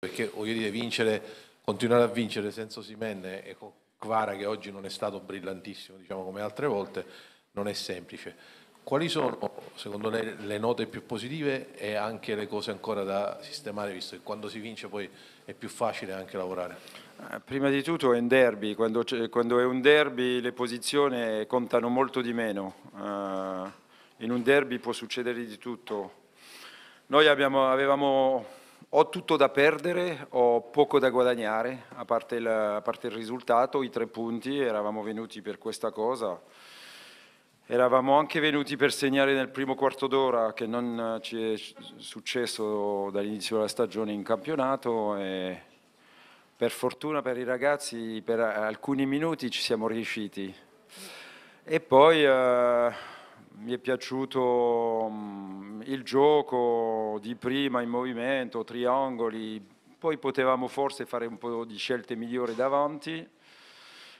perché voglio dire vincere, continuare a vincere senza Simenne e con Kvara che oggi non è stato brillantissimo diciamo come altre volte non è semplice. Quali sono secondo lei le note più positive e anche le cose ancora da sistemare visto che quando si vince poi è più facile anche lavorare? Eh, prima di tutto è un derby, quando, quando è un derby le posizioni contano molto di meno, uh, in un derby può succedere di tutto. Noi abbiamo, avevamo ho tutto da perdere, ho poco da guadagnare, a parte, il, a parte il risultato, i tre punti, eravamo venuti per questa cosa. Eravamo anche venuti per segnare nel primo quarto d'ora che non ci è successo dall'inizio della stagione in campionato e per fortuna per i ragazzi per alcuni minuti ci siamo riusciti. E poi eh, mi è piaciuto mm, il gioco di prima in movimento, triangoli, poi potevamo forse fare un po' di scelte migliori davanti,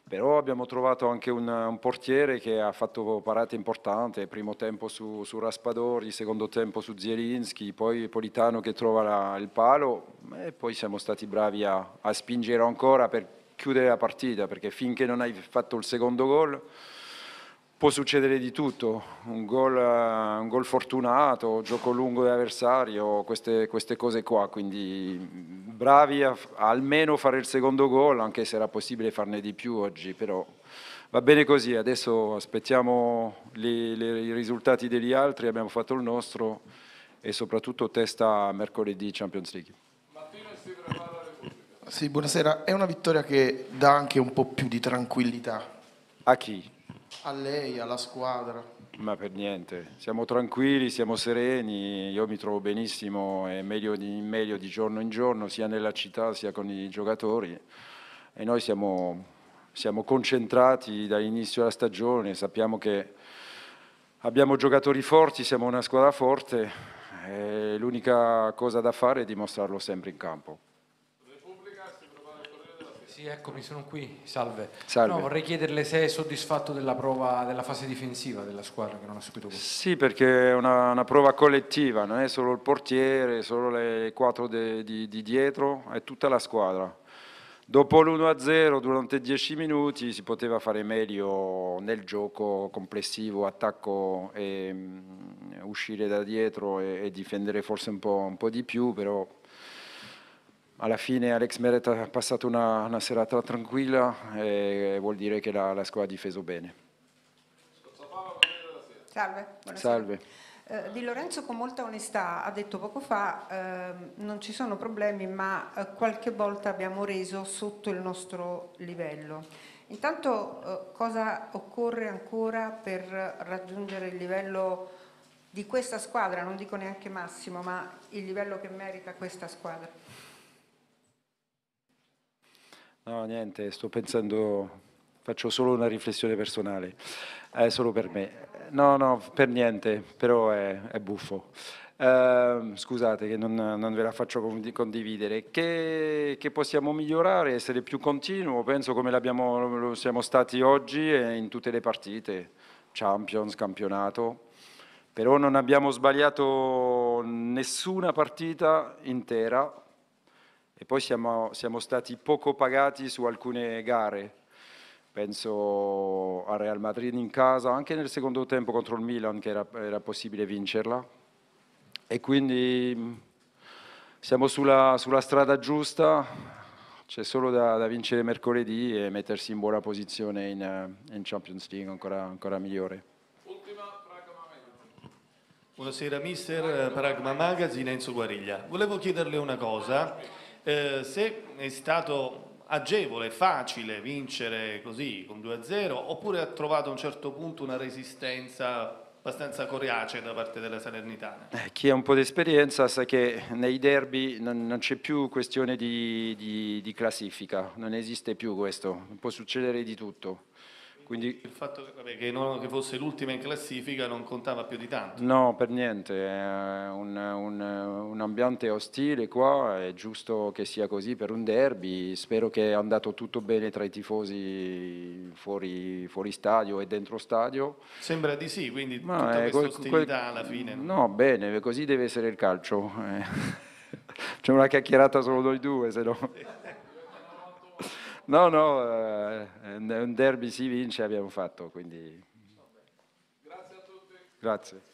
però abbiamo trovato anche un, un portiere che ha fatto parate importanti, primo tempo su, su Raspadori, secondo tempo su Zielinski, poi Politano che trova la, il palo e poi siamo stati bravi a, a spingere ancora per chiudere la partita, perché finché non hai fatto il secondo gol può succedere di tutto, un gol, un gol fortunato, gioco lungo dell'avversario, queste, queste, cose qua, quindi bravi a, a, almeno fare il secondo gol, anche se era possibile farne di più oggi, però va bene così, adesso aspettiamo le, le, i risultati degli altri, abbiamo fatto il nostro e soprattutto testa mercoledì Champions League. Sì, buonasera, è una vittoria che dà anche un po' più di tranquillità. A chi? A lei, alla squadra? Ma per niente, siamo tranquilli, siamo sereni, io mi trovo benissimo e meglio di, meglio di giorno in giorno, sia nella città sia con i giocatori e noi siamo, siamo concentrati dall'inizio della stagione, sappiamo che abbiamo giocatori forti, siamo una squadra forte l'unica cosa da fare è dimostrarlo sempre in campo. Sì, eccomi, sono qui, salve. salve. No, vorrei chiederle se è soddisfatto della prova della fase difensiva della squadra che non ha subito questo. Sì, perché è una, una, prova collettiva, non è solo il portiere, solo le quattro di, di dietro, è tutta la squadra. Dopo l'1-0, durante 10 minuti, si poteva fare meglio nel gioco complessivo, attacco, e, um, uscire da dietro e, e difendere forse un po', un po' di più, però alla fine Alex Meret ha passato una, una serata tranquilla e vuol dire che la, la squadra ha difeso bene. Salve. Buonasera. Salve. Eh, Di Lorenzo con molta onestà ha detto poco fa eh, non ci sono problemi ma eh, qualche volta abbiamo reso sotto il nostro livello. Intanto eh, cosa occorre ancora per raggiungere il livello di questa squadra, non dico neanche massimo, ma il livello che merita questa squadra? No, niente, sto pensando, faccio solo una riflessione personale, eh, solo per me. No, no, per niente, però è, è buffo. Uh, scusate che non, non, ve la faccio condividere, che, che, possiamo migliorare, essere più continuo, penso come lo siamo stati oggi e eh, in tutte le partite, Champions, campionato, però non abbiamo sbagliato nessuna partita intera e poi siamo, siamo stati poco pagati su alcune gare, penso al Real Madrid in casa, anche nel secondo tempo contro il Milan che era, era possibile vincerla. E quindi mm, siamo sulla, sulla strada giusta, c'è solo da, da, vincere mercoledì e mettersi in buona posizione in, eh, in Champions League ancora, ancora migliore. Buonasera mister, eh, Paragma Magazine, Enzo Guariglia. Volevo chiederle una cosa. Eh, se è stato agevole, facile vincere così con 2-0 oppure ha trovato a un certo punto una resistenza abbastanza coriacea da parte della Salernitana. Eh, chi ha un po' di esperienza sa che nei derby non, non c'è più questione di, di, di classifica, non esiste più questo, può succedere di tutto. Quindi... Il fatto che, vabbè, che, non, che fosse l'ultima in classifica non contava più di tanto. No, per niente, è eh, un, un, un, ambiente ostile qua, è giusto che sia così per un derby, spero che sia andato tutto bene tra i tifosi fuori, fuori stadio e dentro stadio. Sembra di sì, quindi Ma tutta è, eh, questa ostilità quel, alla fine. No, bene, così deve essere il calcio. Eh. C'è una chiacchierata solo noi due, se no... No, no, eh, un derby si vince, abbiamo fatto, quindi... Grazie a tutti. Grazie.